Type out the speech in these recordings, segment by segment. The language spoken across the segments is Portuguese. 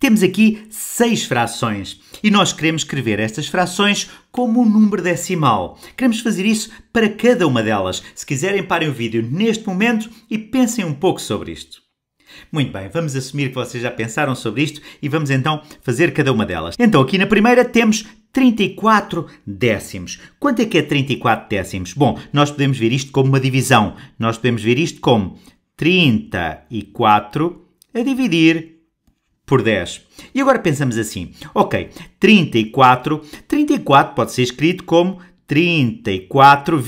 Temos aqui seis frações e nós queremos escrever estas frações como um número decimal. Queremos fazer isso para cada uma delas. Se quiserem, parem o vídeo neste momento e pensem um pouco sobre isto. Muito bem, vamos assumir que vocês já pensaram sobre isto e vamos então fazer cada uma delas. Então, aqui na primeira temos 34 décimos. Quanto é que é 34 décimos? Bom, nós podemos ver isto como uma divisão. Nós podemos ver isto como 34 a dividir por 10. E agora pensamos assim, ok, 34, 34 pode ser escrito como 34,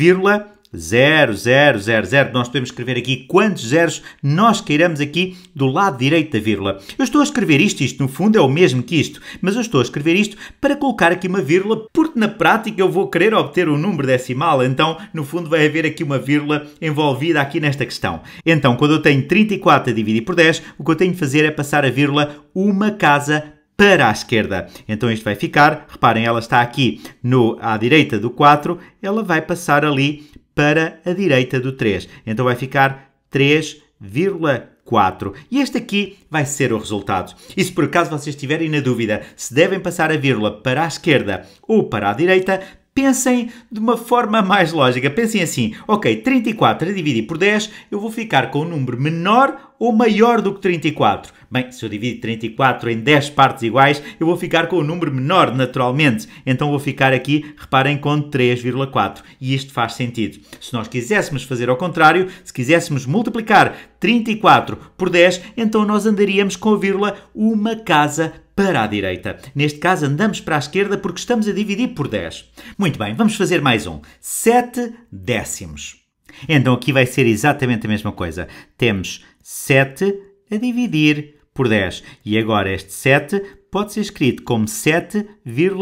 0, 0, 0, 0. Nós podemos escrever aqui quantos zeros nós queiramos aqui do lado direito da vírgula. Eu estou a escrever isto, isto no fundo é o mesmo que isto, mas eu estou a escrever isto para colocar aqui uma vírgula, porque na prática eu vou querer obter um número decimal, então no fundo vai haver aqui uma vírgula envolvida aqui nesta questão. Então, quando eu tenho 34 a dividir por 10, o que eu tenho de fazer é passar a vírgula uma casa para a esquerda. Então isto vai ficar, reparem, ela está aqui no, à direita do 4, ela vai passar ali para a direita do 3. Então vai ficar 3,4. E este aqui vai ser o resultado. E se por acaso vocês estiverem na dúvida se devem passar a vírgula para a esquerda ou para a direita, Pensem de uma forma mais lógica. Pensem assim: ok, 34 a dividir por 10, eu vou ficar com um número menor ou maior do que 34. Bem, se eu dividir 34 em 10 partes iguais, eu vou ficar com um número menor, naturalmente. Então vou ficar aqui, reparem, com 3,4. E isto faz sentido. Se nós quiséssemos fazer ao contrário, se quiséssemos multiplicar 34 por 10, então nós andaríamos com a vírgula uma casa para a direita. Neste caso, andamos para a esquerda porque estamos a dividir por 10. Muito bem, vamos fazer mais um. 7 décimos. Então aqui vai ser exatamente a mesma coisa. Temos 7 a dividir por 10. E agora este 7 pode ser escrito como 7,000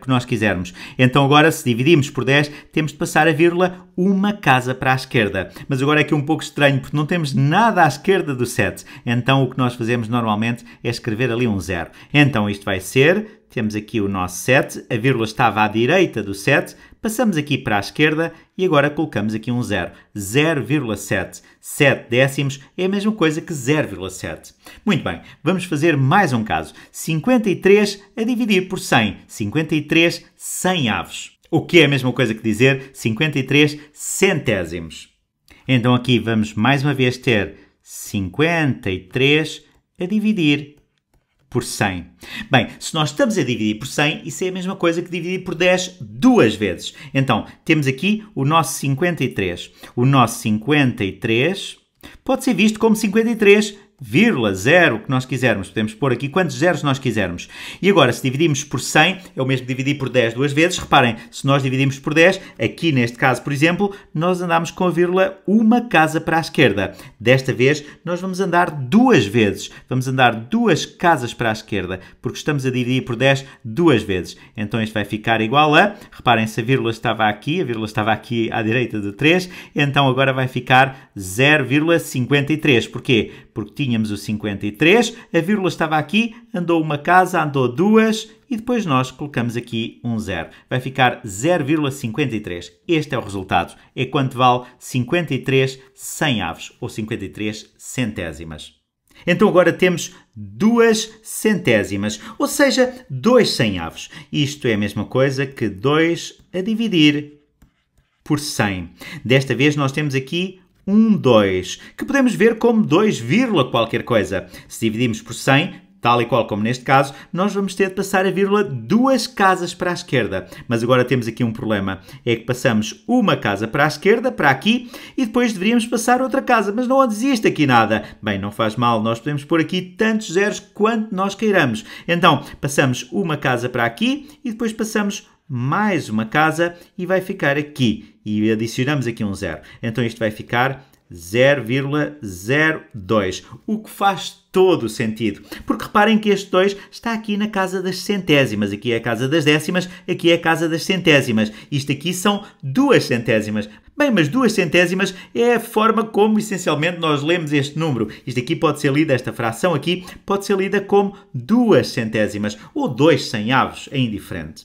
que nós quisermos. Então agora, se dividimos por 10, temos de passar a vírgula uma casa para a esquerda. Mas agora é aqui é um pouco estranho, porque não temos nada à esquerda do 7. Então o que nós fazemos normalmente é escrever ali um zero. Então isto vai ser temos aqui o nosso 7, a vírgula estava à direita do 7, passamos aqui para a esquerda e agora colocamos aqui um 0. 0,7. 7 décimos é a mesma coisa que 0,7. Muito bem, vamos fazer mais um caso. 53 a dividir por 100. 53, 100 avos. O que é a mesma coisa que dizer 53 centésimos. Então aqui vamos mais uma vez ter 53 a dividir por 100. Bem, se nós estamos a dividir por 100, isso é a mesma coisa que dividir por 10 duas vezes. Então, temos aqui o nosso 53. O nosso 53 pode ser visto como 53 vírgula, zero, o que nós quisermos. Podemos pôr aqui quantos zeros nós quisermos. E agora, se dividimos por 100, é o mesmo dividir por 10 duas vezes. Reparem, se nós dividimos por 10, aqui neste caso, por exemplo, nós andamos com a vírgula uma casa para a esquerda. Desta vez, nós vamos andar duas vezes. Vamos andar duas casas para a esquerda, porque estamos a dividir por 10 duas vezes. Então isto vai ficar igual a... Reparem, se a vírgula estava aqui, a vírgula estava aqui à direita do 3, então agora vai ficar 0,53. Porquê? Porque tinha tínhamos o 53, a vírgula estava aqui, andou uma casa, andou duas e depois nós colocamos aqui um zero. Vai ficar 0,53. Este é o resultado. É quanto vale 53 100 aves, ou 53 centésimas. Então agora temos duas centésimas, ou seja, dois cem aves. Isto é a mesma coisa que 2 a dividir por 100. Desta vez nós temos aqui um 2, que podemos ver como 2, qualquer coisa. Se dividimos por 100, Tal e qual como neste caso, nós vamos ter de passar a vírgula duas casas para a esquerda. Mas agora temos aqui um problema. É que passamos uma casa para a esquerda, para aqui, e depois deveríamos passar outra casa. Mas não existe aqui nada. Bem, não faz mal, nós podemos pôr aqui tantos zeros quanto nós queiramos. Então, passamos uma casa para aqui e depois passamos mais uma casa e vai ficar aqui. E adicionamos aqui um zero. Então isto vai ficar 0,02, o que faz todo o sentido. Porque reparem que este 2 está aqui na casa das centésimas, aqui é a casa das décimas, aqui é a casa das centésimas. Isto aqui são duas centésimas. Bem, mas duas centésimas é a forma como essencialmente nós lemos este número. Isto aqui pode ser lida, esta fração aqui, pode ser lida como duas centésimas ou dois cem avos, é indiferente.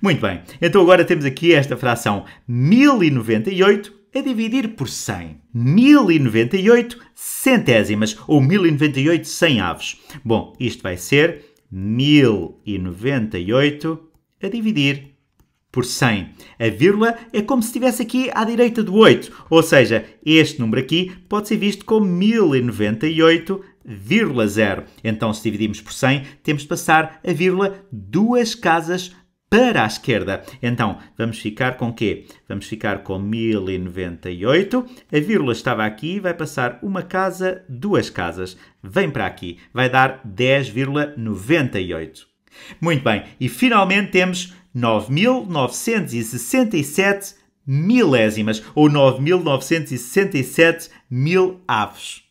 Muito bem, então agora temos aqui esta fração 1098 a dividir por 100. 1098 centésimas ou 1098 100 aves. Bom, isto vai ser 1098 a dividir por 100. A vírgula é como se estivesse aqui à direita do 8, ou seja, este número aqui pode ser visto como 1098,0. Então, se dividimos por 100, temos de passar a vírgula duas casas para a esquerda. Então, vamos ficar com quê? Vamos ficar com 1098. A vírgula estava aqui, vai passar uma casa, duas casas. Vem para aqui, vai dar 10,98. Muito bem, e finalmente temos 9.967 milésimas, ou 9.967 mil aves.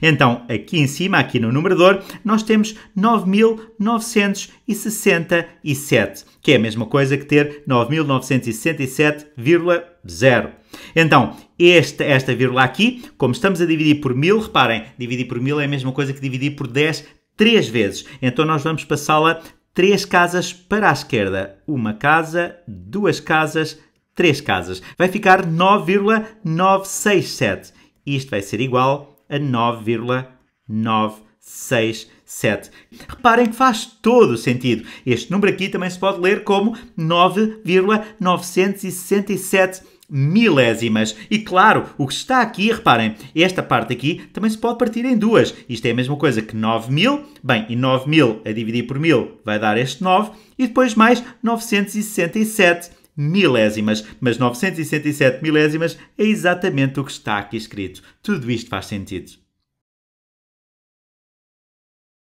Então, aqui em cima, aqui no numerador, nós temos 9.967, que é a mesma coisa que ter 9.967,0. Então, esta, esta vírgula aqui, como estamos a dividir por 1.000, reparem, dividir por 1.000 é a mesma coisa que dividir por 10 três vezes. Então, nós vamos passá-la três casas para a esquerda. Uma casa, duas casas, três casas. Vai ficar 9,967. Isto vai ser igual a 9,967. Reparem que faz todo o sentido. Este número aqui também se pode ler como 9,967 milésimas. E claro, o que está aqui, reparem, esta parte aqui também se pode partir em duas. Isto é a mesma coisa que 9.000. Bem, e 9.000 a dividir por 1.000 vai dar este 9. E depois mais 967 milésimas, mas 967 milésimas é exatamente o que está aqui escrito. Tudo isto faz sentido.